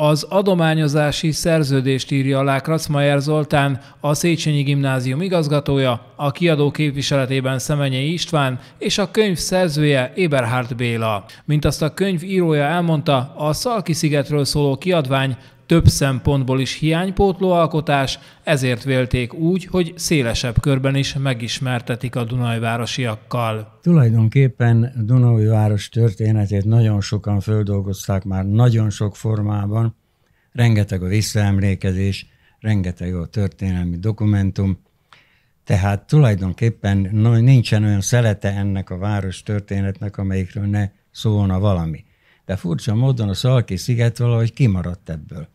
az adományozási szerződést írja alá Kracmajer Zoltán, a Széchenyi Gimnázium igazgatója, a kiadó képviseletében Szemenyei István és a könyv szerzője Eberhard Béla. Mint azt a könyv írója elmondta, a Szalki szigetről szóló kiadvány több szempontból is hiánypótló alkotás, ezért vélték úgy, hogy szélesebb körben is megismertetik a Dunajvárosiakkal. Tulajdonképpen Dunai város történetét nagyon sokan földolgozták már nagyon sok formában, rengeteg a visszaemlékezés, rengeteg a történelmi dokumentum, tehát tulajdonképpen nincsen olyan szelete ennek a város történetnek, amelyikről ne szólna valami. De furcsa módon a Szalki sziget valahogy kimaradt ebből.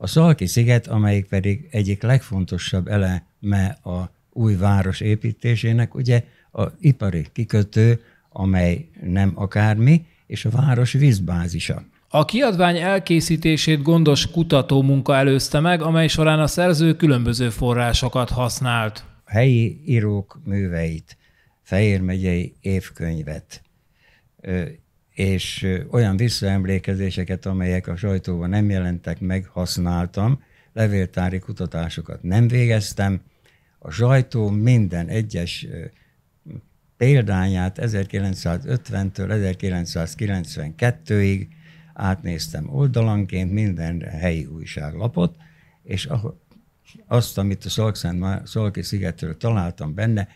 A Szalki-sziget, amelyik pedig egyik legfontosabb eleme a új város építésének, ugye a ipari kikötő, amely nem akármi, és a város vízbázisa. A kiadvány elkészítését gondos kutatómunka előzte meg, amely során a szerző különböző forrásokat használt. A helyi írók műveit, Fehér megyei évkönyvet, és olyan visszaemlékezéseket, amelyek a sajtóban nem jelentek meg, használtam, levéltári kutatásokat nem végeztem. A sajtó minden egyes példányát 1950-től 1992-ig átnéztem oldalanként minden helyi újságlapot, és azt, amit a Szolki szigetről találtam benne,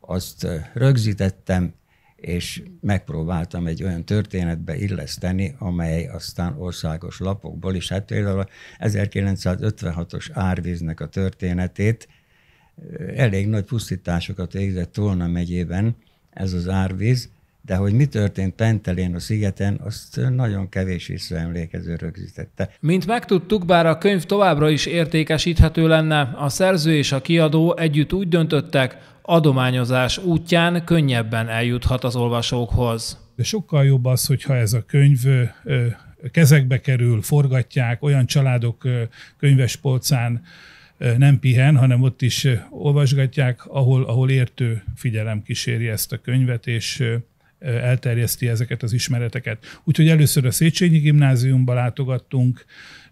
azt rögzítettem, és megpróbáltam egy olyan történetbe illeszteni, amely aztán országos lapokból is, hát például a 1956-os árvíznek a történetét, elég nagy pusztításokat végzett Tolna megyében ez az árvíz, de hogy mi történt Pentelén a szigeten, azt nagyon kevés visszaemlékező rögzítette. Mint megtudtuk, bár a könyv továbbra is értékesíthető lenne, a szerző és a kiadó együtt úgy döntöttek, adományozás útján könnyebben eljuthat az olvasókhoz. De sokkal jobb az, hogyha ez a könyv kezekbe kerül, forgatják, olyan családok könyves polcán nem pihen, hanem ott is olvasgatják, ahol, ahol értő figyelem kíséri ezt a könyvet, és elterjeszti ezeket az ismereteket. Úgyhogy először a Széchenyi gimnáziumba látogattunk,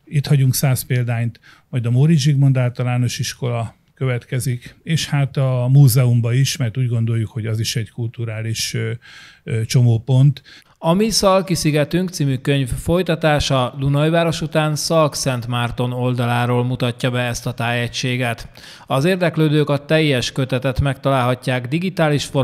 itt hagyunk száz példányt, majd a Móri Zsigmond általános iskola következik, és hát a múzeumba is, mert úgy gondoljuk, hogy az is egy kulturális csomópont. A Mi Szalki szigetünk című könyv folytatása Dunajváros után Szalk-Szent Márton oldaláról mutatja be ezt a tájegységet. Az érdeklődők a teljes kötetet megtalálhatják digitális formában,